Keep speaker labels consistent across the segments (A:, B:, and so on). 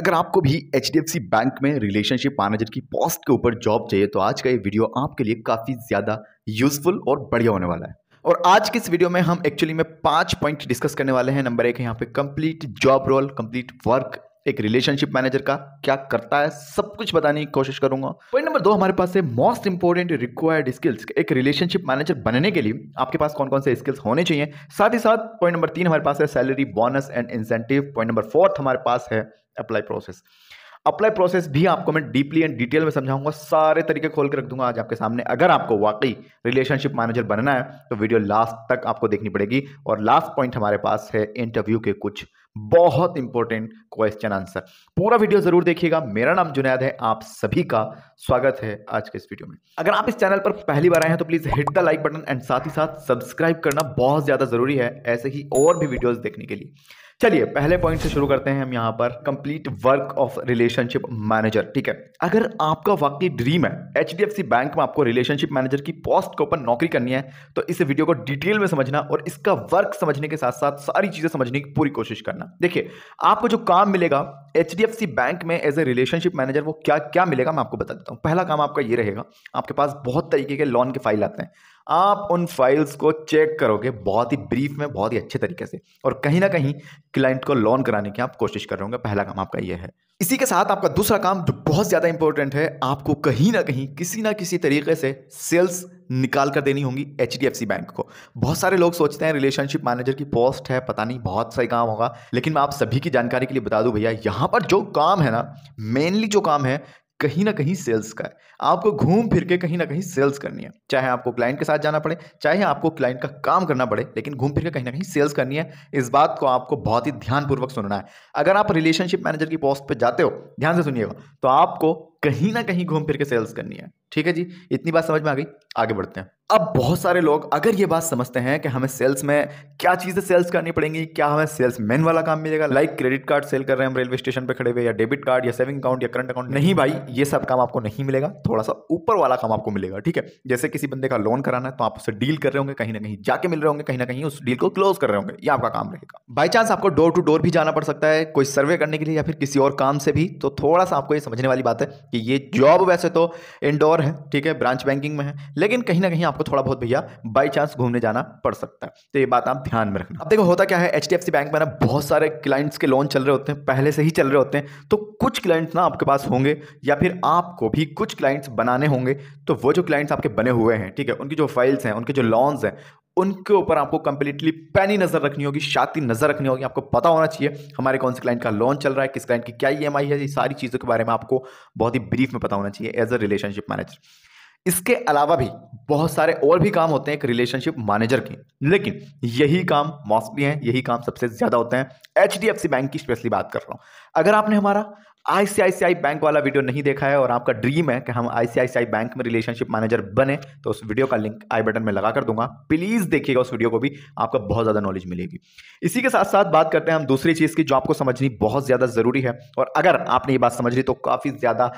A: अगर आपको भी एच बैंक में रिलेशनशिप मैनेजर की पोस्ट के ऊपर जॉब चाहिए तो आज का ये वीडियो आपके लिए काफ़ी ज़्यादा यूजफुल और बढ़िया होने वाला है और आज के इस वीडियो में हम एक्चुअली में पांच पॉइंट डिस्कस करने वाले हैं नंबर एक है यहाँ पे complete job role complete work एक रिलेशनशिप मैनेजर का क्या करता है सब कुछ बताने की कोशिश करूंगा पॉइंट नंबर दो हमारे पास है मोस्ट इंपॉर्टेंट रिक्वायर्ड स्किल्स एक रिलेशनशिप मैनेजर बनने के लिए आपके पास कौन कौन से स्किल्स होने चाहिए साथ ही साथ पॉइंट नंबर तीन हमारे पास है salary bonus and incentive point number fourth हमारे पास है अप्लाई प्रोसेस अप्लाई प्रोसेस भी आपको मैं डीपली एंड डिटेल में समझाऊंगा सारे तरीके खोल के रख दूंगा आज आपके सामने अगर आपको वाकई रिलेशनशिप मैनेजर बनना है तो वीडियो लास्ट तक आपको देखनी पड़ेगी और लास्ट पॉइंट हमारे पास है इंटरव्यू के कुछ बहुत इंपॉर्टेंट क्वेश्चन आंसर पूरा वीडियो जरूर देखिएगा मेरा नाम जुनैद है आप सभी का स्वागत है आज के इस वीडियो में अगर आप इस चैनल पर पहली बार आए हैं तो please hit the like button and साथ ही साथ सब्सक्राइब करना बहुत ज्यादा जरूरी है ऐसे ही और भी वीडियोस देखने के लिए चलिए पहले पॉइंट से शुरू करते हैं हम यहाँ पर complete work of relationship manager ठीक है अगर आपका वाकई ड्रीम है एच बैंक में आपको रिलेशनशिप मैनेजर की पोस्ट के ऊपर नौकरी करनी है तो इस वीडियो को डिटेल में समझना और इसका वर्क समझने के साथ साथ सारी चीज़ें समझने की पूरी कोशिश करना देखिए आपको जो काम मिलेगा एच बैंक में एज ए रिलेशनशिप मैनेजर वो क्या क्या मिलेगा मैं आपको बता देता हूँ पहला काम आपका ये रहेगा आपके पास बहुत तरीके के लोन के फाइल आते हैं आप उन फाइल्स को चेक करोगे बहुत ही ब्रीफ में बहुत ही अच्छे तरीके से और कहीं ना कहीं क्लाइंट को लोन कराने की आप कोशिश कर रहे होंगे पहला काम आपका यह है इसी के साथ आपका दूसरा काम जो बहुत ज़्यादा इंपॉर्टेंट है आपको कहीं ना कहीं किसी ना किसी तरीके से सेल्स निकाल कर देनी होगी एच बैंक को बहुत सारे लोग सोचते हैं रिलेशनशिप मैनेजर की पोस्ट है पता नहीं बहुत सही काम होगा लेकिन मैं आप सभी की जानकारी के लिए बता दूं भैया यहां पर जो काम है ना मेनली जो काम है कहीं ना कहीं सेल्स का है आपको घूम फिर के कहीं ना कहीं सेल्स करनी है चाहे आपको क्लाइंट के साथ जाना पड़े चाहे आपको क्लाइंट का काम करना पड़े लेकिन घूम फिर के कहीं ना कहीं सेल्स करनी है इस बात को आपको बहुत ही ध्यानपूर्वक सुनना है अगर आप रिलेशनशिप मैनेजर की पोस्ट पर जाते हो ध्यान से सुनिएगा तो आपको कहीं ना कहीं घूम फिर के सेल्स करनी है ठीक है जी इतनी बात समझ में आ गई आगे बढ़ते हैं अब बहुत सारे लोग अगर ये बात समझते हैं कि हमें सेल्स में क्या चीज़ें सेल्स करनी पड़ेंगी क्या हमें सेल्स मैन वाला काम मिलेगा लाइक क्रेडिट कार्ड सेल कर रहे हैं हम रेलवे स्टेशन पर खड़े हुए या डेबिट कार्ड या सेविंग अकाउंट या करंट अकाउंट नहीं भाई ये सब काम आपको नहीं मिलेगा थोड़ा सा ऊपर वाला काम आपको मिलेगा ठीक है जैसे किसी बंदे का लोन कराना है तो आप उससे डील कर रहे होंगे कहीं ना कहीं जाके मिल रहे होंगे कहीं ना कहीं उस डील को क्लोज कर रहे होंगे ये आपका काम रहेगा बाई चांस आपको डोर टू डोर भी जाना पड़ सकता है कोई सर्वे करने के लिए या फिर किसी और काम से भी तो थोड़ा सा आपको ये समझने वाली बात है कि ये जॉब वैसे तो इनडोर है ठीक है ब्रांच बैंकिंग में है लेकिन कहीं ना कहीं आपको आपको थोड़ा बहुत भैया बाई चांस घूमने जाना पड़ सकता है तो ये बात आप ध्यान में रखना अब देखो होता क्या है एच बैंक में ना बहुत सारे क्लाइंट्स के लोन चल रहे होते हैं पहले से ही चल रहे होते हैं तो कुछ क्लाइंट्स ना आपके पास होंगे या फिर आपको भी कुछ क्लाइंट्स बनाने होंगे तो वो जो क्लाइंट्स आपके बने हुए हैं ठीक है उनकी जो फाइल्स हैं उनके जो लॉन्स हैं उनके ऊपर आपको कंप्लीटली पैनी नज़र रखनी होगी शाती नज़र रखनी होगी आपको पता होना चाहिए हमारे कौन से क्लाइंट का लोन चल रहा है किस क्लाइंट की क्या ई e है ये सारी चीज़ों के बारे में आपको बहुत ही ब्रीफ में पता होना चाहिए एज अ रिलेशनशिप मैनेजर इसके अलावा भी बहुत सारे और भी काम होते हैं एक रिलेशनशिप मैनेजर के लेकिन यही काम मोस्टली हैं यही काम सबसे ज़्यादा होते हैं एच बैंक की स्पेशली बात कर रहा हूँ अगर आपने हमारा आईसीआईसीआई बैंक वाला वीडियो नहीं देखा है और आपका ड्रीम है कि हम आईसीआईसीआई बैंक में रिलेशनशिप मैनेजर बने तो उस वीडियो का लिंक आई बटन में लगा कर दूंगा प्लीज़ देखिएगा उस वीडियो को भी आपका बहुत ज़्यादा नॉलेज मिलेगी इसी के साथ साथ बात करते हैं हम दूसरी चीज़ की जो आपको समझनी बहुत ज़्यादा ज़रूरी है और अगर आपने ये बात समझ ली तो काफ़ी ज़्यादा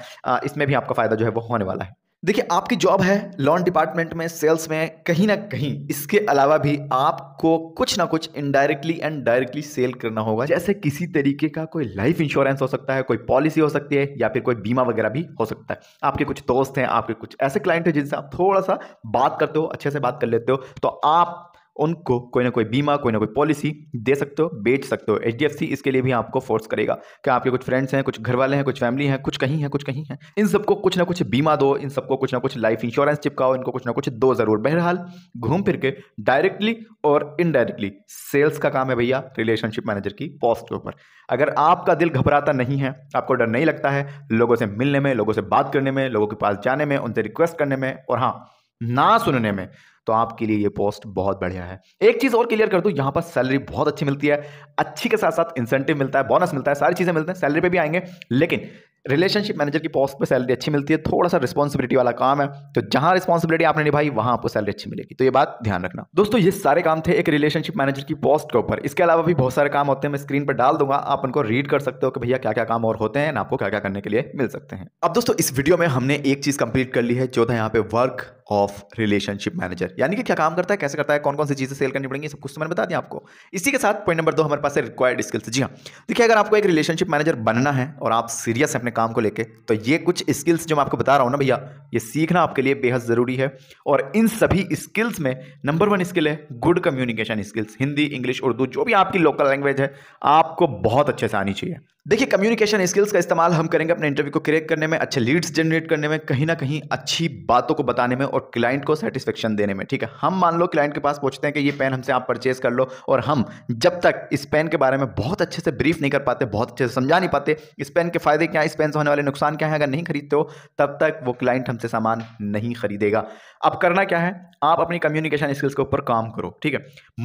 A: इसमें भी आपका फ़ायदा जो है वो होने वाला है देखिए आपकी जॉब है लॉन डिपार्टमेंट में सेल्स में कहीं ना कहीं इसके अलावा भी आपको कुछ ना कुछ इनडायरेक्टली एंड डायरेक्टली सेल करना होगा जैसे किसी तरीके का कोई लाइफ इंश्योरेंस हो सकता है कोई पॉलिसी हो सकती है या फिर कोई बीमा वगैरह भी हो सकता है आपके कुछ दोस्त हैं आपके कुछ ऐसे क्लाइंट हैं जिनसे आप थोड़ा सा बात करते हो अच्छे से बात कर लेते हो तो आप उनको कोई ना कोई बीमा कोई ना कोई पॉलिसी दे सकते हो बेच सकते हो एच इसके लिए भी आपको फोर्स करेगा क्या आपके कुछ फ्रेंड्स हैं कुछ घर वाले हैं कुछ फैमिली हैं कुछ कहीं हैं कुछ कहीं हैं इन सबको कुछ ना कुछ बीमा दो इन सबको कुछ ना कुछ लाइफ इंश्योरेंस चिपकाओ इनको कुछ ना कुछ दो ज़रूर बहरहाल घूम फिर के डायरेक्टली और इनडायरेक्टली सेल्स का काम है भैया रिलेशनशिप मैनेजर की पोस्ट के ऊपर अगर आपका दिल घबराता नहीं है आपको डर नहीं लगता है लोगों से मिलने में लोगों से बात करने में लोगों के पास जाने में उनसे रिक्वेस्ट करने में और हाँ ना सुनने में तो आपके लिए ये पोस्ट बहुत बढ़िया है एक चीज़ और क्लियर कर दू यहां पर सैलरी बहुत अच्छी मिलती है अच्छी के साथ साथ इंसेंटिव मिलता है बोनस मिलता है सारी चीज़ें मिलते हैं सैलरी पे भी आएंगे लेकिन रिलेशनशिप मैनेजर की पोस्ट पे सैलरी अच्छी मिलती है थोड़ा सा रिस्पॉन्सिबिलिटी वाला काम है तो जहां रिस्पॉन्सिबिलिटी आपने निभाई वहां आपको सैलरी अच्छी मिलेगी तो ये बात ध्यान रखना दोस्तों ये सारे काम थे एक रिलेशनशिप मैनेजर की पोस्ट के ऊपर इसके अलावा भी बहुत सारे काम होते हैं मैं स्क्रीन पर डाल दूंगा आप उनको रीड कर सकते हो कि भैया क्या क्या काम और होते हैं आपको क्या क्या करने के लिए मिल सकते हैं अब दोस्तों इस वीडियो में हमने एक चीज कंप्लीट कर ली है जो था यहाँ पे वर्क ऑफ रिलेशनशिप मैनेजर यानी कि क्या काम करता है कैसे करता है कौन कौन सी चीज़ें सेल करनी पड़ेंगी सब कुछ तो मैंने बता दिया आपको इसी के साथ पॉइंट नंबर दो हमारे पास रिक्वायर्ड स्किल्स जी हाँ देखिए अगर आपको एक रिलेशनशिप मैनेजर बनना है और आप सीरियस अपने काम को लेके तो ये कुछ स्किल्स जो मैं आपको बता रहा हूँ ना भैया ये सीखना आपके लिए बेहद ज़रूरी है और इन सभी स्किल्स में नंबर वन स्किल है good communication skills Hindi English Urdu जो भी आपकी लोकल लैंग्वेज है आपको बहुत अच्छे से आनी चाहिए देखिए कम्युनिकेशन स्किल्स का इस्तेमाल हम करेंगे अपने इंटरव्यू को क्रिएट करने में अच्छे लीड्स जनरेट करने में कहीं ना कहीं अच्छी बातों को बताने में और क्लाइंट को सेटिस्फेक्शन देने में ठीक है हम मान लो क्लाइंट के पास पहुंचते हैं कि ये पेन हमसे आप परचेज कर लो और हम जब तक इस पेन के बारे में बहुत अच्छे से ब्रीफ नहीं कर पाते बहुत अच्छे से समझा नहीं पाते इस पेन के फायदे क्या इस पेन से होने वाले नुकसान क्या है अगर नहीं खरीदते हो तब तक वो क्लाइंट हमसे सामान नहीं खरीदेगा अब करना क्या है आप अपनी कम्युनिकेशन स्किल्स के ऊपर काम करो ठीक है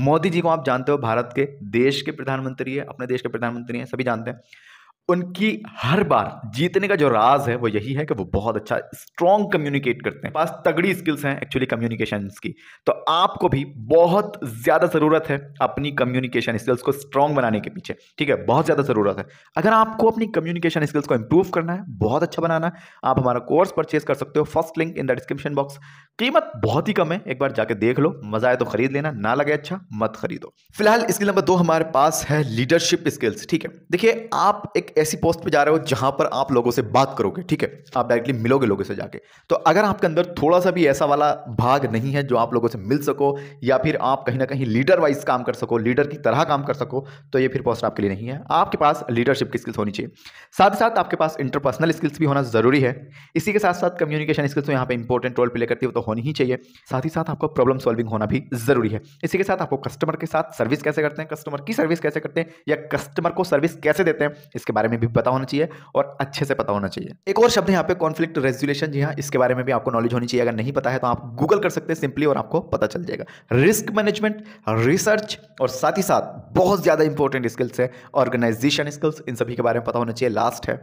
A: मोदी जी को आप जानते हो भारत के देश के प्रधानमंत्री है अपने देश के प्रधानमंत्री हैं सभी जानते हैं उनकी हर बार जीतने का जो राज है वो यही है कि वो बहुत अच्छा स्ट्रॉन्ग कम्युनिकेट करते हैं पास तगड़ी स्किल्स हैं एक्चुअली कम्युनिकेशन की तो आपको भी बहुत ज़्यादा ज़रूरत है अपनी कम्युनिकेशन स्किल्स को स्ट्रॉन्ग बनाने के पीछे ठीक है बहुत ज़्यादा ज़रूरत है अगर आपको अपनी कम्युनिकेशन स्किल्स को इंप्रूव करना है बहुत अच्छा बनाना है आप हमारा कोर्स परचेज कर सकते हो first link in the description box कीमत बहुत ही कम है एक बार जाके देख लो मज़ा आए तो खरीद लेना ना लगे अच्छा मत खरीदो फिलहाल स्किल नंबर दो हमारे पास है लीडरशिप स्किल्स ठीक है देखिए आप एक ऐसी पोस्ट पे जा रहे हो जहां पर आप लोगों से बात करोगे ठीक है आप डायरेक्टली मिलोगे लोगों से जाके तो अगर आपके अंदर थोड़ा सा भी ऐसा वाला भाग नहीं है जो आप लोगों से मिल सको या फिर आप कहीं ना कहीं लीडर वाइज काम कर सको लीडर की तरह काम कर सको तो ये फिर पोस्ट आपके लिए नहीं है आपके पास लीडरशिप की स्किल्स होनी चाहिए साथ ही साथ आपके पास इंटरपर्सनल स्किल्स भी होना ज़रूरी है इसी के साथ साथ कम्युनिकेशन स्किल्स यहाँ पर इंपॉर्टेंट रोल प्ले करती है तो होनी ही चाहिए साथ ही साथ आपको प्रॉब्लम सॉल्विंग होना भी ज़रूरी है इसी के साथ आपको कस्टमर के साथ सर्विस कैसे करते हैं कस्टमर की सर्विस कैसे करते हैं या कस्टमर को सर्विस कैसे देते हैं इसके बारे बारे में भी पता होना चाहिए और अच्छे से पता होना चाहिए एक और शब्द यहाँ पे कॉन्फ्लिक्ट रेजुलेशन जी हाँ इसके बारे में भी आपको नॉलेज होनी चाहिए अगर नहीं पता है तो आप गूगल कर सकते हैं सिंपली और आपको पता चल जाएगा रिस्क मैनेजमेंट रिसर्च और साथ ही साथ बहुत ज़्यादा इंपॉर्टेंट स्किल्स है ऑर्गेनाइजेशन स्किल्स इन सभी के बारे में पता होना चाहिए लास्ट है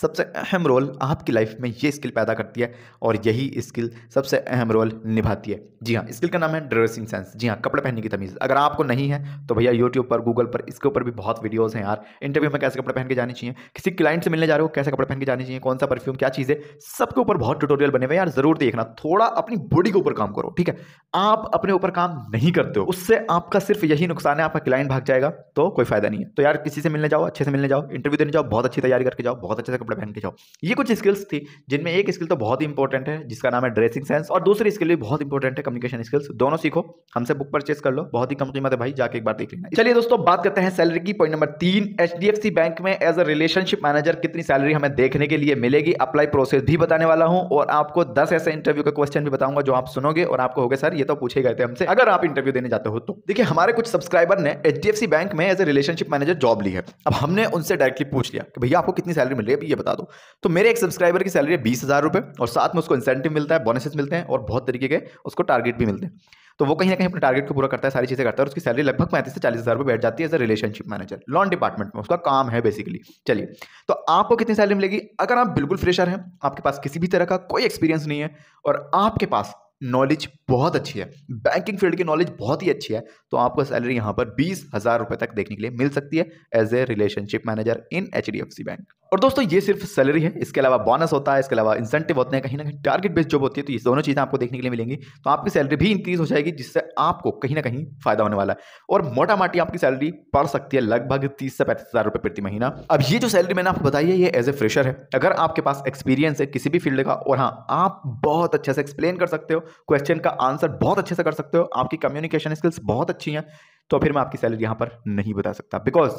A: सबसे अहम रोल आपकी लाइफ में ये स्किल पैदा करती है और यही स्किल सबसे अहम रोल निभाती है जी हाँ स्किल का नाम है ड्रेसिंग सेंस जी हाँ कपड़े पहनने की तमीज़ अगर आपको नहीं है तो भैया यूट्यूब पर गूगल पर इसके ऊपर भी बहुत वीडियोज़ हैं यार इंटरव्यू में कैसे कपड़े पहन के जाने चाहिए किसी क्लाइंट से मिलने जा रहे हो कैसे कपड़े पहन के जाने चाहिए कौन सा परफ्यूम क्या चीज़ है सबके ऊपर बहुत ट्यूटोरियल बने हुए यार ज़रूर देखना थोड़ा अपनी बॉडी के ऊपर काम करो ठीक है आप अपने ऊपर काम नहीं करते हो उससे आपका सिर्फ यही नुकसान है आपका क्लाइंट भाग जाएगा तो कोई फायदा नहीं है तो यार किसी से मिलने जाओ अच्छे से मिलने जाओ इंटरव्यू देने जाओ बहुत अच्छी तैयारी करके जाओ बहुत अच्छे से कपड़े पहन के जाओ ये कुछ स्किल्स थी जिनमें एक स्किल तो बहुत ही इंपॉर्टेंट है जिसका नाम है ड्रेसिंग सेंस और दूसरी स्किल भी बहुत इंपॉर्टेंट है कम्युनिकेशन स्किल्स दोनों सीखो हमसे बुक परचेस कर लो बहुत ही कम कीमत तो है भाई जाके एक बार देख लेना चलिए दोस्तों बात करते हैं सैलरी की पॉइंट नंबर तीन एच बैंक में एज अ रिलेशनशिप मैनेजर कितनी सैलरी हमें देखने के लिए मिलेगी अप्लाई प्रोसेस भी बताने वाला हूँ और आपको दस ऐसे इंटरव्यू का क्वेश्चन भी बताऊंगा जो आप सुनोगे और आपको हो सर ये तो पूछे गए थे हमसे अगर आप इंटरव्यू देने जाते हो तो देखिए हमारे कुछ सब्सक्राइबर ने एच बैंक में as a relationship manager job ली है अब हमने उनसे डायरेक्टली पूछ लिया कि भैया आपको कितनी सैलरी मिल रही है बता दो तो मेरे एक सब्सक्राइबर की सैलरी है बीस हज़ार रुपये और साथ में उसको इंसेंटिव मिलता है बोनसेस मिलते हैं और बहुत तरीके के उसको टारगेट भी मिलते हैं तो वो कहीं ना कहीं अपने टारगेट को पूरा करता है सारी चीज़ें करता है और उसकी सैलरी लगभग पैंतीस से चालीस हज़ार रुपये बैठ जाती है as a relationship manager loan department में उसका काम है बेसिकली चलिए तो आपको कितनी सैलरी मिलेगी अगर आप बिल्कुल फ्रेशर हैं आपके पास किसी भी तरह का कोई एक्सपीरियंस नहीं है और आपके पास नॉलेज बहुत अच्छी है बैंकिंग फील्ड की नॉलेज बहुत ही अच्छी है तो आपको सैलरी यहाँ पर बीस हज़ार रुपये तक देखने के लिए मिल सकती है as a relationship manager in H D F C bank और दोस्तों ये सिर्फ सैलरी है इसके अलावा बोनस होता है इसके अलावा इंसेंटिव होते हैं कहीं ना कहीं टारगेट बेस्ड जॉब होती है तो ये दोनों चीज़ें आपको देखने के लिए मिलेंगी तो आपकी सैलरी भी इंक्रीज हो जाएगी जिससे आपको कहीं ना कहीं फायदा होने वाला है और मोटा माटी आपकी सैलरी पड़ सकती है लगभग तीस से पैंतीस हज़ार प्रति महीना अब ये जो सैलरी मैंने आपको बताई है ये एज ए फ्रेशर है अगर आपके पास एक्सपीरियंस है किसी भी फील्ड का और हाँ आप बहुत अच्छे से एक्सप्लेन कर सकते हो क्वेश्चन का आंसर बहुत अच्छे से कर सकते हो आपकी कम्युनिकेशन स्किल्स बहुत अच्छी हैं तो फिर मैं आपकी सैलरी यहाँ पर नहीं बता सकता बिकॉज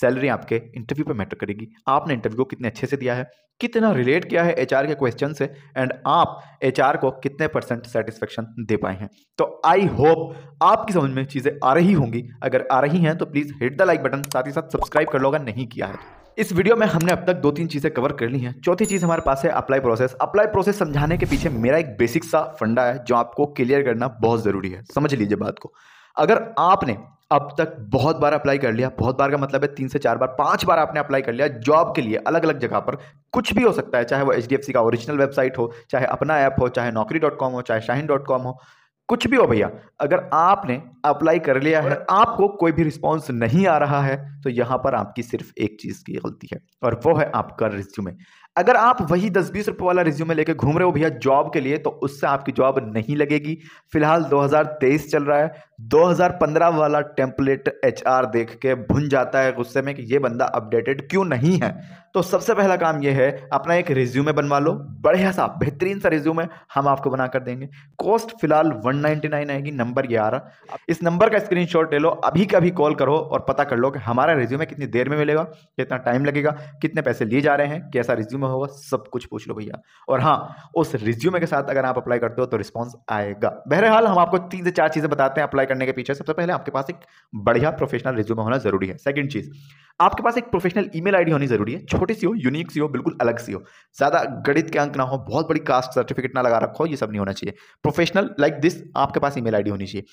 A: सैलरी आपके इंटरव्यू पर मैटर करेगी आपने इंटरव्यू को कितने अच्छे से दिया है कितना रिलेट किया है एच के क्वेश्चन से एंड आप एच को कितने परसेंट सेटिस्फेक्शन दे पाए हैं तो आई होप आपकी समझ में चीज़ें आ रही होंगी अगर आ रही हैं तो please hit the like button साथ ही साथ सब्सक्राइब कर लो अगर नहीं किया है तो इस वीडियो में हमने अब तक दो तीन चीज़ें कवर कर ली हैं चौथी चीज़ हमारे पास है अप्लाई प्रोसेस अप्लाई प्रोसेस समझाने के पीछे मेरा एक बेसिक सा फंडा है जो आपको क्लियर करना बहुत ज़रूरी है समझ लीजिए बात को अगर आपने अब तक बहुत बार अप्लाई कर लिया बहुत बार का मतलब है तीन से चार बार पांच बार आपने अप्लाई कर लिया जॉब के लिए अलग अलग जगह पर कुछ भी हो सकता है चाहे वो एच का ओरिजिनल वेबसाइट हो चाहे अपना ऐप हो चाहे नौकरी डॉट कॉम हो चाहे शाहिन डॉट कॉम हो कुछ भी हो भैया अगर आपने अप्लाई कर लिया है आपको कोई भी रिस्पॉन्स नहीं आ रहा है तो यहां पर आपकी सिर्फ एक चीज़ की गलती है और वो है आपका रिज्यूमे अगर आप वही दस बीस रुपए वाला रिज्यूमे लेके घूम रहे हो भैया जॉब के लिए तो उससे आपकी जॉब नहीं लगेगी फिलहाल 2023 चल रहा है 2015 वाला टेम्पलेट आर देख के भुन जाता है गुस्से में कि ये बंदा अपडेटेड क्यों नहीं है तो सबसे पहला काम ये है अपना एक रिज्यूमे बनवा लो बढ़िया सा बेहतरीन सा रिज्यूमे हम आपको बनाकर देंगे कॉस्ट फिलहाल वन आएगी नंबर ग्यारह इस नंबर का स्क्रीन ले लो अभी कभी कॉल करो और पता कर लो कि हमारा रिज्यूमे कितनी देर में मिलेगा कितना टाइम लगेगा कितने पैसे लिए जा रहे हैं कैसा रिज्यूम रिज्यूमे होगा सब कुछ पूछ लो भैया और हाँ उस रिज्यूमे के साथ अगर आप अप्लाई करते हो तो रिस्पॉन्स आएगा बहरहाल हम आपको तीन से चार चीज़ें बताते हैं अप्लाई करने के पीछे सबसे पहले आपके पास एक बढ़िया प्रोफेशनल रिज्यूमे होना जरूरी है सेकंड चीज़ आपके पास एक प्रोफेशनल ईमेल आईडी होनी जरूरी है छोटी सी हो यूनिक सी हो बिल्कुल अलग सी हो ज़्यादा गणित के अंक ना हो बहुत बड़ी कास्ट सर्टिफिकेट ना लगा रखो ये सब नहीं होना चाहिए प्रोफेशनल लाइक दिस आपके पास ईमेल आईडी होनी चाहिए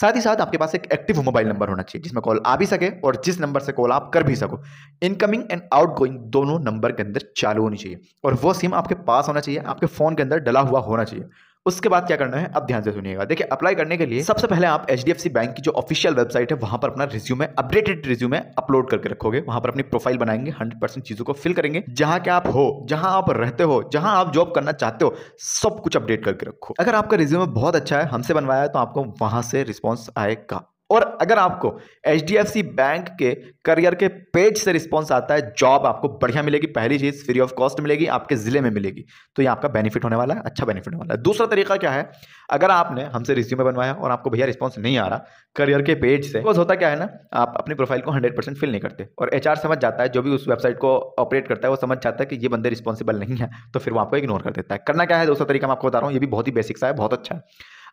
A: साथ ही साथ आपके पास एक एक्टिव मोबाइल नंबर होना चाहिए जिसमें कॉल आ भी सके और जिस नंबर से कॉल आप कर भी सको इनकमिंग एंड आउट दोनों नंबर के अंदर चालू होनी होनी चाहिए और वो सिम आपके पास होना चाहिए आपके फ़ोन के अंदर डला हुआ होना चाहिए उसके बाद क्या करना है अब ध्यान से सुनिएगा देखिए अप्लाई करने के लिए सबसे पहले आप एच बैंक की जो ऑफिशियल वेबसाइट है वहां पर अपना रिज्यूम है अपडेटेड रिज्यूम है अपलोड करके रखोगे वहां पर अपनी प्रोफाइल बनाएंगे हंड्रेड परसेंट चीजों को फिल करेंगे जहां के आप हो जहां आप रहते हो जहां आप जॉब करना चाहते हो सब कुछ अपडेट करके रखो अगर आपका रिज्यूम बहुत अच्छा है हमसे बनवाया है तो आपको वहां से रिस्पॉन्स आएगा और अगर आपको एच बैंक के करियर के पेज से रिस्पॉन्स आता है जॉब आपको बढ़िया मिलेगी पहली चीज़ फ्री ऑफ कॉस्ट मिलेगी आपके ज़िले में मिलेगी तो ये आपका बेनिफिट होने वाला है अच्छा बेनिफिट होने वाला है दूसरा तरीका क्या है अगर आपने हमसे रिज्यूमे बनवाया और आपको भैया रिस्पॉन्स नहीं आ रहा करियर के पेज से बस होता क्या है ना आप अपनी प्रोफाइल को हंड्रेड परसेंट फिल नहीं करते और एच समझ जाता है जो भी उस वेबसाइट को ऑपरेट करता है वो समझ जाता है कि ये बंदे रिस्पॉन्सिबल नहीं है तो फिर वो आपको इग्नोर कर देता है करना क्या है दूसरा तरीका मैं आपको बता रहा हूँ ये भी बहुत ही बेसिक सा है बहुत अच्छा है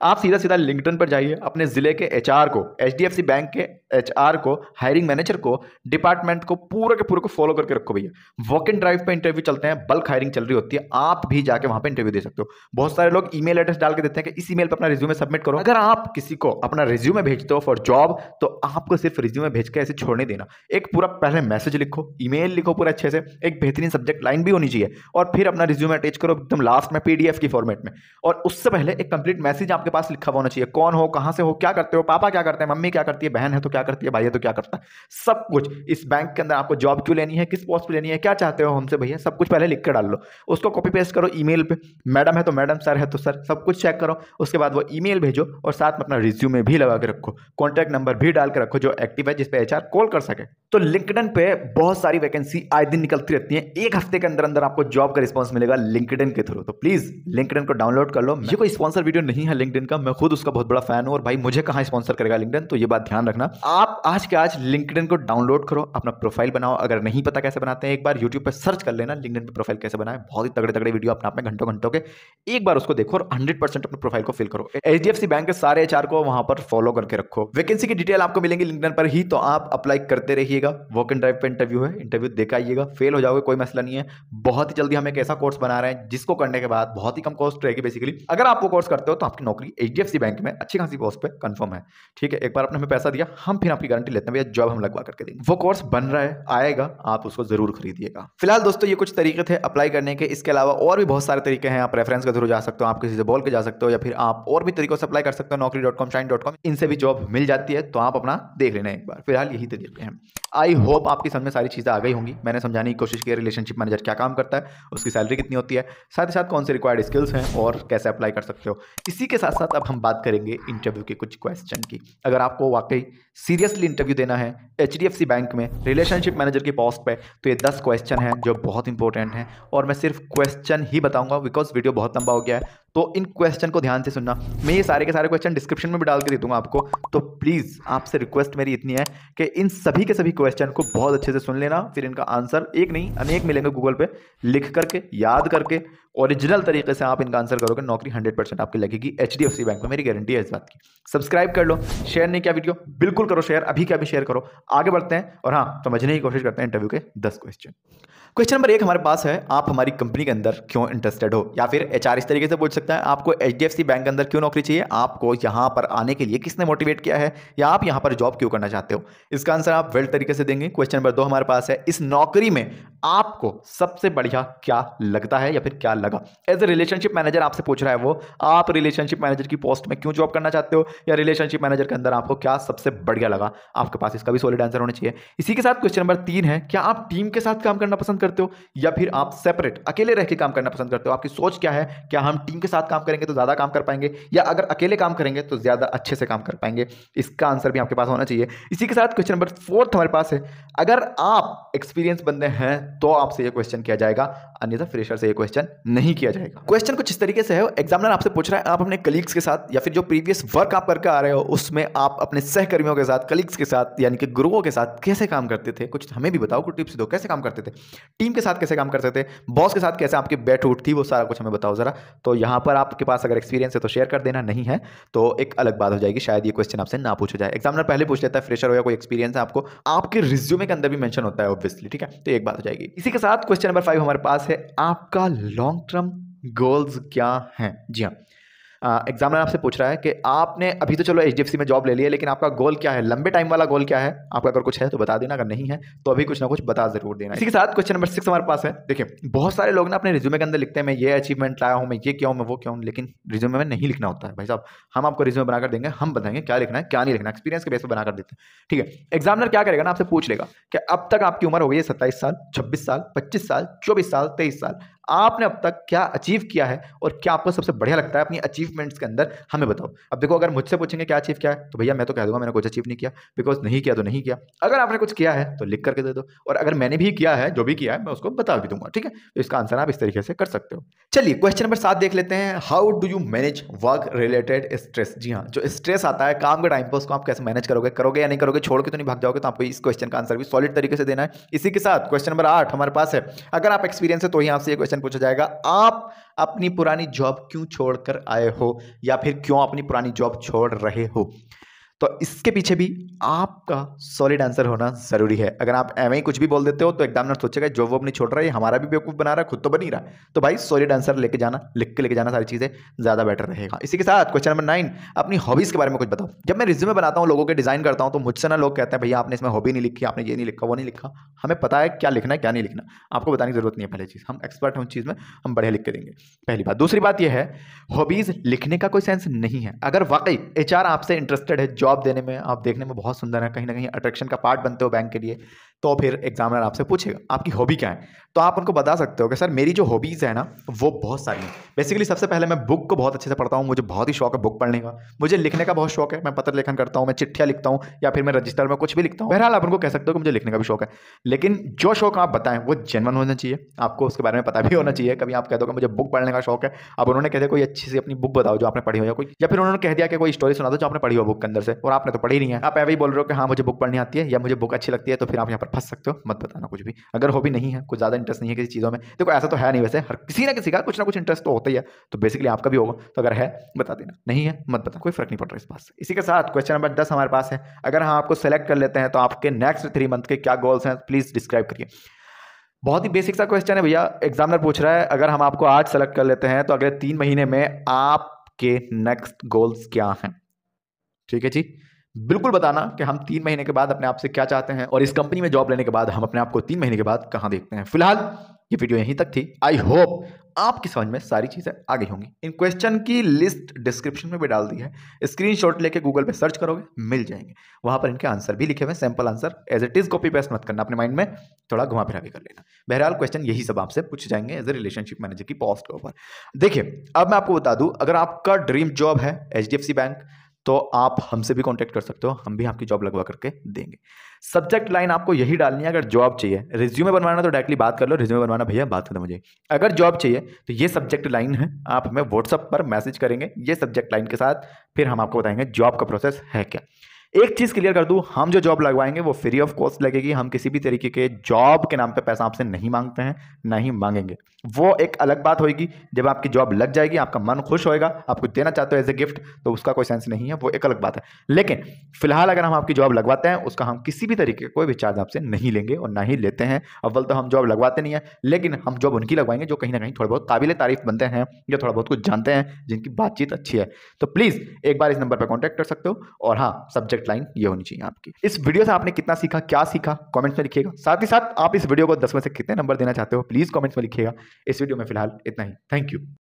A: आप सीधा सीधा लिंकटन पर जाइए अपने ज़िले के एच को एच बैंक के एच को हायरिंग मैनेजर को डिपार्टमेंट को पूरे के पूरे को फॉलो करके रखो भैया वॉक इन ड्राइव पर इंटरव्यू चलते हैं बल्क हायरिंग चल रही होती है आप भी जाके वहाँ पर इंटरव्यू दे सकते हो बहुत सारे लोग ईमेल एड्रेस डाल के देते हैं कि इस ईमेल पर अपना रिज्यूमे सबमिट करो अगर आप किसी को अपना रिज्यूमे भेजते हो फॉर जॉब तो आपको सिर्फ रिज्यूमे भेज के ऐसे छोड़ने देना एक पूरा पहले मैसेज लिखो ई लिखो पूरा अच्छे से एक बेहतरीन सब्जेक्ट लाइन भी होनी चाहिए और फिर अपना रिज्यूमे अटैच करो एकदम लास्ट में पीडीएफ की फॉर्मेट में और उससे पहले एक कंप्लीट मैसेज आपके पास लिखा होना चाहिए कौन हो कहां से हो क्या करते हो पापा क्या करते हैं मम्मी क्या करती है बहन है तो क्या करती है भाई है तो क्या करता है सब कुछ इस बैंक के अंदर आपको जॉब क्यों लेनी है किस पोस्ट पर लेनी है क्या चाहते हो हमसे भैया सब कुछ पहले लिख कर डाल लो उसको कॉपी पेस्ट करो ई पे मैडम है तो मैडम सर है तो सर सब कुछ चेक करो उसके बाद वो ई भेजो और साथ में अपना रिज्यूमे भी लगा के रखो कॉन्टैक्ट नंबर भी डाल के रखो जो एक्टिव है जिसपे एच आर कॉल कर सके तो लिंकडन पे बहुत सारी वैकेंसी आए दिन निकलती रहती है एक हफ्ते के अंदर अंदर आपको जॉब का रिस्पॉन्स मिलेगा लिंकडन के थ्रू तो प्लीज लिंकडन को डाउनलोड कर लो ये कोई स्पॉन्सर वीडियो नहीं है लिंक लिंकडिन का मैं खुद उसका बहुत बड़ा फैन हूँ और भाई मुझे कहाँ स्पॉन्सर करेगा लिंकडिन तो ये बात ध्यान रखना आप आज के आज लिंकडिन को डाउनलोड करो अपना प्रोफाइल बनाओ अगर नहीं पता कैसे बनाते हैं एक बार यूट्यूब पर सर्च कर लेना लिंकडिन पर प्रोफाइल कैसे बनाए बहुत ही तगड़े तगड़े वीडियो अपने आप में घंटों घंटों के एक बार उसको देखो और हंड्रेड अपने प्रोफाइल को फिल करो एच बैंक के सारे एच को वहां पर फॉलो करके रखो वैकेंसी की डिटेल आपको मिलेंगी लिंकडिन पर ही तो आप अप्लाई करते रहिएगा वॉक एंड ड्राइव पर इंटरव्यू है इंटरव्यू देखा आइएगा फेल हो जाओगे कोई मसला नहीं है बहुत ही जल्दी हम एक ऐसा कोर्स बना रहे हैं जिसको करने के बाद बहुत ही कम कॉस्ट रहेगी बेसिकली अगर आप वो कोर्स करते हो तो आपकी नौकरी आपकी एच डी बैंक में अच्छी खासी पोस्ट पे कंफर्म है ठीक है एक बार आपने हमें पैसा दिया हम फिर आपकी गारंटी लेते हैं भैया जॉब हम लगवा करके देंगे वो कोर्स बन रहा है आएगा आप उसको जरूर खरीदिएगा फिलहाल दोस्तों ये कुछ तरीके थे अप्लाई करने के इसके अलावा और भी बहुत सारे तरीके हैं आप रेफरेंस के थ्रू जा सकते हो आप किसी से बोल के जा सकते हो या फिर आप और भी तरीकों से अप्लाई कर सकते हो Naukri dot com shine dot com इनसे भी जॉब मिल जाती है तो आप अपना देख लेना एक बार फिलहाल यही तरीके हैं आई होप आपकी समझ में सारी चीज़ें आ गई होंगी मैंने समझाने की कोशिश की रिलेशनशिप मैनेजर क्या काम करता है उसकी सैलरी कितनी होती है साथ ही साथ कौन से रिक्वायर्ड स्किल्स हैं और कैसे अप्लाई कर सकते हो इसी के साथ साथ साथ अब हम बात करेंगे इंटरव्यू के कुछ क्वेश्चन की अगर आपको वाकई सीरियसली इंटरव्यू देना है एच बैंक में रिलेशनशिप मैनेजर की पोस्ट पर तो ये दस क्वेश्चन हैं जो बहुत इंपॉर्टेंट हैं और मैं सिर्फ क्वेश्चन ही बताऊंगा बिकॉज वीडियो बहुत लंबा हो गया है तो इन क्वेश्चन को ध्यान से सुनना मैं ये सारे के सारे क्वेश्चन डिस्क्रिप्शन में भी डाल के दे दूंगा आपको तो प्लीज़ आपसे रिक्वेस्ट मेरी इतनी है कि इन सभी के सभी क्वेश्चन को बहुत अच्छे से सुन लेना फिर इनका आंसर एक नहीं अनेक मिलेंगे गूगल पे लिख करके याद करके ओरिजिनल तरीके से आप इनका आंसर करोगे नौकरी हंड्रेड परसेंट आपकी लगेगी H D F C bank में मेरी गारंटी है इस बात की सब्सक्राइब कर लो शेयर नहीं किया वीडियो बिल्कुल करो शेयर अभी क्या भी शेयर करो आगे बढ़ते हैं और हाँ समझने की कोशिश करते हैं इंटरव्यू के दस क्वेश्चन क्वेश्चन नंबर एक हमारे पास है आप हमारी कंपनी के अंदर क्यों इंटरेस्टेड हो या फिर एच इस तरीके से पूछ सकता है आपको एच बैंक के अंदर क्यों नौकरी चाहिए आपको यहाँ पर आने के लिए किसने मोटिवेट किया है या आप यहाँ पर जॉब क्यों करना चाहते हो इसका आंसर आप वेल्ड तरीके से देंगे क्वेश्चन नंबर दो हमारे पास है इस नौकरी में आपको सबसे बढ़िया क्या लगता है या फिर क्या लगा एज ए रिलेशनशिप मैनेजर आपसे पूछ रहा है वो आप रिलेशनशिप मैनेजर की पोस्ट में क्यों जॉब करना चाहते हो या रिलेशनशिप मैनेजर के अंदर आपको क्या सबसे बढ़िया लगा आपके पास इसका भी सॉलिड आंसर होना चाहिए इसी के साथ क्वेश्चन नंबर तीन है क्या आप टीम के साथ काम करना पसंद करते हो या फिर आप सेपरेट अकेले रह के काम करना पसंद करते हो आपकी सोच क्या है क्या हम टीम के साथ काम करेंगे तो ज़्यादा काम कर पाएंगे या अगर अकेले काम करेंगे तो ज़्यादा अच्छे से काम कर पाएंगे इसका आंसर भी आपके पास होना चाहिए इसी के साथ क्वेश्चन नंबर फोर्थ हमारे पास है अगर आप एक्सपीरियंस बंदे हैं तो आपसे यह क्वेश्चन किया जाएगा अन्यथा फ्रेशर से यह क्वेश्चन नहीं किया जाएगा क्वेश्चन कुछ इस तरीके से है एग्जामिनर आपसे पूछ रहा है आप अपने कलीग्स के साथ या फिर जो प्रीवियस वर्क आप करके आ रहे हो उसमें आप अपने सहकर्मियों के साथ कलीग्स के साथ यानी कि गुरुओं के साथ कैसे काम करते थे कुछ हमें भी बताओ कुछ टिप्स दो कैसे काम करते थे टीम के साथ कैसे काम कर सकते बॉस के साथ कैसे आपकी बैठ उठ थी वो सारा कुछ हमें बताओ ज़रा तो यहाँ पर आपके पास अगर एक्सपीरियंस है तो शेयर कर देना नहीं है तो एक अलग बात हो जाएगी शायद ये क्वेश्चन आपसे ना पूछा जाए एग्जामिनर पहले पूछ लेता है फ्रेशर हो या कोई एक्सपीरियंस है आपको आपके रिज्यूमे के अंदर भी मैंशन होता है ऑब्वियसली ठीक है तो एक बात हो जाएगी इसी के साथ क्वेश्चन नंबर फाइव हमारे पास है आपका लॉन्ग टर्म गोल्स क्या हैं जी हाँ एग्जामिनर आपसे पूछ रहा है कि आपने अभी तो चलो एच में जॉब ले लिया है लेकिन आपका गोल क्या है लंबे टाइम वाला गोल क्या है आपका अगर कुछ है तो बता देना अगर नहीं है तो अभी कुछ ना कुछ बता जरूर देना इसी के साथ क्वेश्चन नंबर सिक्स हमारे पास है देखिए बहुत सारे लोग ना अपने रिज्यूमे के अंदर लिखते हैं मैं ये अचीवमेंट लाया हूँ मैं ये क्या हूँ मैं वो क्या हूँ लेकिन रिज्यूमे में नहीं लिखना होता है भाई साहब हम आपको रिज्यूमे बनाकर देंगे हम बताएंगे क्या लिखना है क्या नहीं लिखना एक्सपीरियंस के बेस पर बनाकर देते हैं ठीक है एग्जामिनर क्या करेगा ना आपसे पूछ लेगा कि अब तक आपकी उम्र हो गई है सत्ताईस साल छब्बीस साल पच्चीस साल चौबीस साल तेईस साल आपने अब तक क्या अचीव किया है और क्या आपको सबसे बढ़िया लगता है अपनी अचीवमेंट्स के अंदर हमें बताओ अब देखो अगर मुझसे पूछेंगे क्या अचीव किया है तो भैया मैं तो कह दूंगा मैंने कुछ अचीव नहीं किया बिकॉज नहीं किया तो नहीं किया अगर आपने कुछ किया है तो लिख करके दे दो और अगर मैंने भी किया है जो भी किया है मैं उसको बता भी दूंगा ठीक है तो इसका आंसर आप इस तरीके से कर सकते हो चलिए क्वेश्चन नंबर सात देख लेते हैं how do you manage work related stress जी हाँ जो स्ट्रेस आता है काम के टाइम पर उसको आप कैसे मैनेज करोगे करोगे या नहीं करोगे छोड़ के तो नहीं भाग जाओगे तो आपको इस क्वेश्चन का आंसर भी सॉलिड तरीके से देना है इसी के साथ क्वेश्चन नंबर आठ हमारे पास है अगर आप एक्सपीरियंस है तो ही आपसे ये क्वेश्चन क्वेश्चन पूछा जाएगा आप अपनी पुरानी जॉब क्यों छोड़कर आए हो या फिर क्यों अपनी पुरानी जॉब छोड़ रहे हो तो इसके पीछे भी आपका सॉलिड आंसर होना जरूरी है अगर आप एम कुछ भी बोल देते हो तो एग्जामिनर सोचेगा जो वो अपनी छोड़ रहा है हमारा भी बेवकूफ़ बना रहा है खुद तो बनी रहा है तो भाई सॉलिड आंसर लेके जाना लिख के लेके जाना सारी चीज़ें ज़्यादा बेटर रहेगा इसी के साथ क्वेश्चन नंबर नाइन अपनी हॉबीज़ के बारे में कुछ बताओ जब मैं रिज्यूमे बनाता हूँ लोगों के डिज़ाइन करता हूँ तो मुझसे ना लोग कहते हैं भैया आपने इसमें हॉबी नहीं लिखी आपने ये नहीं लिखा वो नहीं लिखा हमें पता है क्या लिखना है क्या नहीं लिखना आपको बताने की जरूरत नहीं है पहले चीज़ हम एक्सपर्ट हैं उस चीज़ में हम बढ़िया लिख के देंगे पहली बात दूसरी बात यह है हॉबीज़ लिखने का कोई सेंस नहीं है अगर वाकई एच आपसे इंटरेस्टेड है जॉब जॉब देने में आप देखने में बहुत सुंदर हैं कहीं ना कहीं अट्रैक्शन का पार्ट बनते हो बैंक के लिए तो फिर एग्जामिनर आपसे पूछेगा आपकी हॉबी क्या है तो आप उनको बता सकते हो कि सर मेरी जो हॉबीज़ है ना वो बहुत सारी हैं बेसिकली सबसे पहले मैं बुक को बहुत अच्छे से पढ़ता हूँ मुझे बहुत ही शौक है बुक पढ़ने का मुझे लिखने का बहुत शौक है मैं पत्र लेखन करता हूँ मैं चिट्ठियाँ लिखता हूँ या फिर मैं रजिस्टर में कुछ भी लिखता हूँ बहरहाल आप उनको कह सकते हो कि मुझे लिखने का भी शौक है लेकिन जो शौक आप बताएं वो जेनवन होना चाहिए आपको उसके बारे में पता भी होना चाहिए कभी आप कह दो मुझे बुक पढ़ने का शौक है अब उन्होंने कह दिया कोई अच्छी सी अपनी बुक बताओ जो आपने पढ़ी हो या कोई या फिर उन्होंने कह दिया कि कोई स्टोरी सुना दो जो आपने पढ़ी हो बुक के अंदर से और आपने तो पढ़ी नहीं है आप ही बोल रहे हो कि हाँ मुझे बुक पढ़नी आती है या मुझे बुक अच्छी लगती है तो फिर आप यहाँ पर फंस सकते हो मत बताना कुछ भी अगर हॉबी नहीं है कुछ ज़्यादा इंटरेस्ट नहीं है किसी चीज़ों में देखो ऐसा तो है नहीं वैसे हर किसी ना किसी का कुछ ना कुछ इंटरेस्ट तो होता ही है तो बेसिकली आपका भी होगा तो अगर है बता देना नहीं है मत बता कोई फर्क नहीं पड़ रहा इस बात से इसी के साथ क्वेश्चन नंबर दस हमारे पास है अगर हम आपको सेलेक्ट कर लेते हैं तो आपके नेक्स्ट थ्री मंथ के क्या गोल्स हैं प्लीज़ डिस्क्राइब करिए बहुत ही बेसिक सा क्वेश्चन है भैया एग्जामिनर पूछ रहा है अगर हम आपको आज सेलेक्ट कर लेते हैं तो अगले तीन महीने में आपके नेक्स्ट गोल्स क्या हैं ठीक है जी बिल्कुल बताना कि हम तीन महीने के बाद अपने आप से क्या चाहते हैं और इस कंपनी में जॉब लेने के बाद हम अपने आप को तीन महीने के बाद कहाँ देखते हैं फिलहाल ये वीडियो यहीं तक थी आई होप आपकी समझ में सारी चीज़ें आ गई होंगी इन क्वेश्चन की लिस्ट डिस्क्रिप्शन में भी डाल दी है स्क्रीन लेके गूगल पर सर्च करोगे मिल जाएंगे वहाँ पर इनके आंसर भी लिखे हुए sample answer as it is copy paste मत करना अपने माइंड में थोड़ा घुमा फिरा भी कर लेना बहरहाल क्वेश्चन यही सब आपसे पूछ जाएंगे एज ए रिलेशनशिप मैनेजर की पोस्ट के ऊपर देखिए अब मैं आपको बता दूँ अगर आपका ड्रीम जॉब है एच बैंक तो आप हमसे भी कॉन्टेक्ट कर सकते हो हम भी आपकी जॉब लगवा करके देंगे सब्जेक्ट लाइन आपको यही डालनी है अगर जॉब चाहिए रिज्यूमे बनवाना तो डायरेक्टली बात कर लो रिज्यूमे बनवाना भैया बात खत्म हो जाए अगर जॉब चाहिए तो ये सब्जेक्ट लाइन है आप हमें व्हाट्सअप पर मैसेज करेंगे ये सब्जेक्ट लाइन के साथ फिर हम आपको बताएंगे जॉब का प्रोसेस है क्या एक चीज़ क्लियर कर दू हम जो जॉब लगवाएंगे वो फ्री ऑफ कॉस्ट लगेगी हम किसी भी तरीके के जॉब के नाम पे पैसा आपसे नहीं मांगते हैं ना ही मांगेंगे वो एक अलग बात होगी जब आपकी जॉब लग जाएगी आपका मन खुश होएगा आप कुछ देना चाहते हो एज ए गिफ्ट तो उसका कोई सेंस नहीं है वो एक अलग बात है लेकिन फिलहाल अगर हम आपकी जॉब लगवाते हैं उसका हम किसी भी तरीके का कोई भी चार्ज आपसे नहीं लेंगे और ना ही लेते हैं अव्वल तो हम जॉब लगवाते नहीं है लेकिन हम जॉब उनकी लगवाएंगे जो कहीं ना कहीं थोड़ा बहुत काबिल तारीफ बनते हैं या थोड़ा बहुत कुछ जानते हैं जिनकी बातचीत अच्छी है तो प्लीज़ एक बार इस नंबर पर कॉन्टैक्ट कर सकते हो और हाँ सब्जेक्ट सब्जेक्ट लाइन ये होनी चाहिए आपकी इस वीडियो से आपने कितना सीखा क्या सीखा कमेंट्स में लिखिएगा साथ ही साथ आप इस वीडियो को दस में से कितने नंबर देना चाहते हो प्लीज़ कमेंट्स में लिखिएगा इस वीडियो में फिलहाल इतना ही थैंक यू